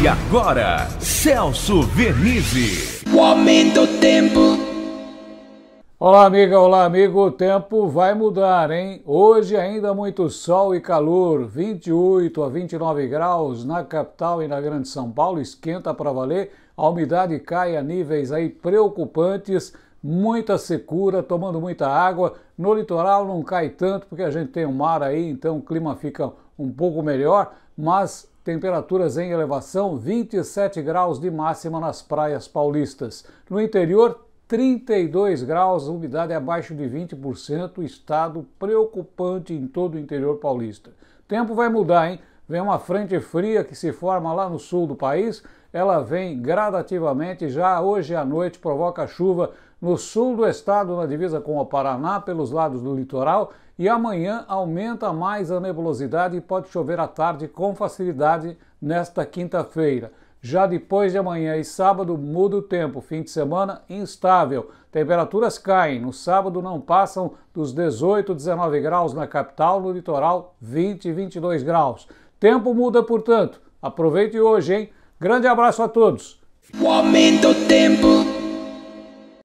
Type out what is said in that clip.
E agora, Celso Vernizzi. O aumento do tempo. Olá, amiga, olá, amigo. O tempo vai mudar, hein? Hoje ainda muito sol e calor, 28 a 29 graus na capital e na Grande São Paulo. Esquenta para valer, a umidade cai a níveis aí preocupantes muita secura, tomando muita água. No litoral não cai tanto, porque a gente tem o um mar aí, então o clima fica um pouco melhor, mas Temperaturas em elevação, 27 graus de máxima nas praias paulistas. No interior, 32 graus, umidade é abaixo de 20%, estado preocupante em todo o interior paulista. Tempo vai mudar, hein? Vem uma frente fria que se forma lá no sul do país, ela vem gradativamente, já hoje à noite provoca chuva no sul do estado, na divisa com o Paraná, pelos lados do litoral, e amanhã aumenta mais a nebulosidade e pode chover à tarde com facilidade nesta quinta-feira. Já depois de amanhã e sábado muda o tempo, fim de semana instável. Temperaturas caem, no sábado não passam dos 18, 19 graus na capital, no litoral 20, 22 graus. Tempo muda, portanto. Aproveite hoje, hein? Grande abraço a todos. O aumento tempo.